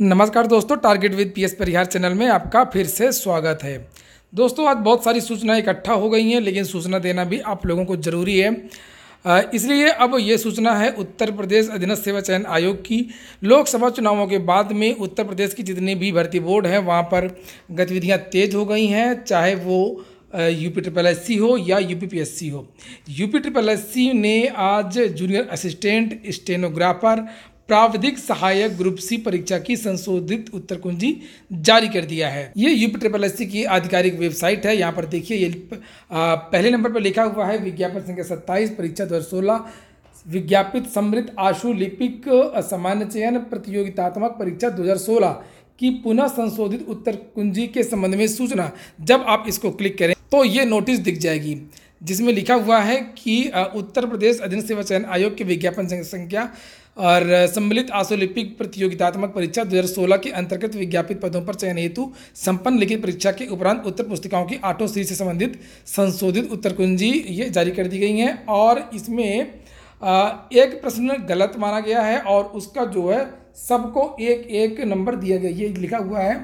नमस्कार दोस्तों target with PS Parihar channel में आपका फिर से स्वागत है दोस्तों आज बहुत सारी सूचनाएं इकट्ठा हो गई हैं लेकिन सूचना देना भी आप लोगों को ज़रूरी है इसलिए अब ये सूचना है उत्तर प्रदेश अधीनस्थ सेवा चयन आयोग की लोकसभा चुनावों के बाद में उत्तर प्रदेश की जितनी भी भर्ती बोर्ड हैं वहाँ पर गतिविधियाँ तेज़ हो गई हैं चाहे वो U P triple S C हो या U P P S C हो U P triple S C ने आज जूनियर असिस्टेंट स्टेनोग्राफर प्राविधिक सहायक ग्रुप सी परीक्षा की संशोधित उत्तर कुंजी जारी कर दिया है ये यूपी ट्रिपल एस की आधिकारिक वेबसाइट है यहाँ पर देखिए ये पहले नंबर पर लिखा हुआ है विज्ञापन संख्या सत्ताईस परीक्षा दो सोलह विज्ञापित समृद्ध आशु लिपिक सामान्य चयन प्रतियोगितात्मक परीक्षा 2016 की पुनः संशोधित उत्तर कुंजी के संबंध में सूचना जब आप इसको क्लिक करें तो ये नोटिस दिख जाएगी जिसमें लिखा हुआ है कि उत्तर प्रदेश अधीन सेवा चयन आयोग के विज्ञापन संख्या और सम्मिलित आसोलिपिक प्रतियोगितात्मक परीक्षा 2016 के अंतर्गत विज्ञापित पदों पर चयन हेतु संपन्न लिखित परीक्षा के उपरांत उत्तर पुस्तिकाओं की आठों सीट से संबंधित संशोधित उत्तर कुंजी ये जारी कर दी गई हैं और इसमें एक प्रश्न गलत माना गया है और उसका जो है सबको एक एक नंबर दिया गया ये लिखा हुआ है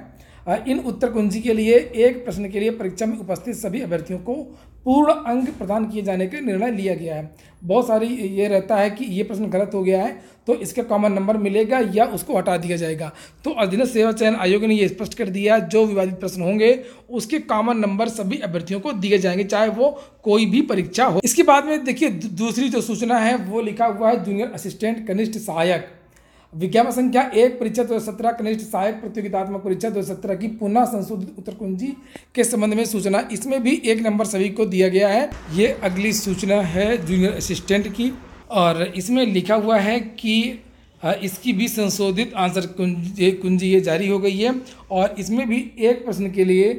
इन उत्तर कुंजी के लिए एक प्रश्न के लिए परीक्षा में उपस्थित सभी अभ्यर्थियों को पूर्ण अंक प्रदान किए जाने का निर्णय लिया गया है बहुत सारी ये रहता है कि ये प्रश्न गलत हो गया है तो इसका कॉमन नंबर मिलेगा या उसको हटा दिया जाएगा तो अधीन सेवा चयन आयोग ने ये स्पष्ट कर दिया जो विवादित प्रश्न होंगे उसके कॉमन नंबर सभी अभ्यर्थियों को दिए जाएंगे चाहे वो कोई भी परीक्षा हो इसके बाद में देखिए दूसरी जो सूचना है वो लिखा हुआ है जूनियर असिस्टेंट कनिष्ठ सहायक विज्ञापन संख्या एक परीक्षा दो सत्रह कनिष्ठ सहायक प्रतियोगितात्मक परीक्षा दो सत्रह की पुनः संशोधित उत्तर कुंजी के संबंध में सूचना इसमें भी एक नंबर सभी को दिया गया है ये अगली सूचना है जूनियर असिस्टेंट की और इसमें लिखा हुआ है कि इसकी भी संशोधित आंसर कुंजी कुंजी ये जारी हो गई है और इसमें भी एक प्रश्न के लिए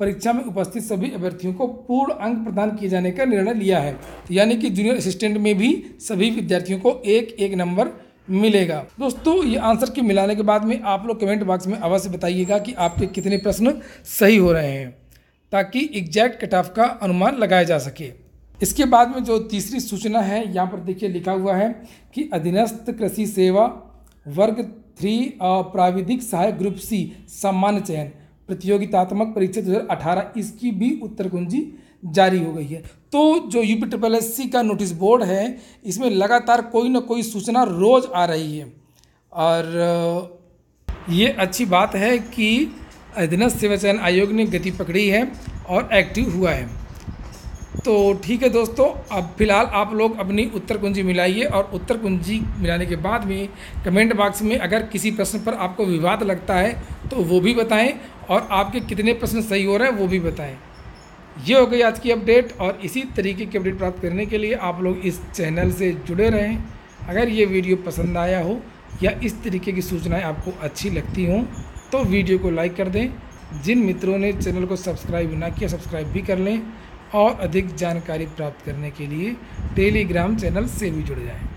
परीक्षा में उपस्थित सभी अभ्यर्थियों को पूर्ण अंक प्रदान किए जाने का निर्णय लिया है यानी कि जूनियर असिस्टेंट में भी सभी विद्यार्थियों को एक एक नंबर मिलेगा दोस्तों ये आंसर के मिलाने के बाद में आप लोग कमेंट बॉक्स में अवश्य बताइएगा कि आपके कितने प्रश्न सही हो रहे हैं ताकि एग्जैक्ट कट ऑफ का अनुमान लगाया जा सके इसके बाद में जो तीसरी सूचना है यहाँ पर देखिए लिखा हुआ है कि अधीनस्थ कृषि सेवा वर्ग थ्री प्राविधिक सहायक ग्रुप सी सामान्य चयन प्रतियोगितात्मक परीक्षा दो हज़ार अठारह इसकी भी उत्तर कुंजी जारी हो गई है तो जो U P triple S C का नोटिस बोर्ड है इसमें लगातार कोई ना कोई सूचना रोज़ आ रही है और ये अच्छी बात है कि अधीनस्थ सेवा चयन आयोग ने गति पकड़ी है और एक्टिव हुआ है तो ठीक है दोस्तों अब फिलहाल आप लोग अपनी उत्तर कुंजी मिलाइए और उत्तर कुंजी मिलाने के बाद में कमेंट बॉक्स में अगर किसी प्रश्न पर आपको विवाद लगता है तो वो भी बताएं और आपके कितने प्रश्न सही हो रहे हैं वो भी बताएं ये हो गई आज की अपडेट और इसी तरीके की अपडेट प्राप्त करने के लिए आप लोग इस चैनल से जुड़े रहें अगर ये वीडियो पसंद आया हो या इस तरीके की सूचनाएं आपको अच्छी लगती हों तो वीडियो को लाइक कर दें जिन मित्रों ने चैनल को सब्सक्राइब ना किया सब्सक्राइब भी कर लें और अधिक जानकारी प्राप्त करने के लिए टेलीग्राम चैनल से भी जुड़ जाएँ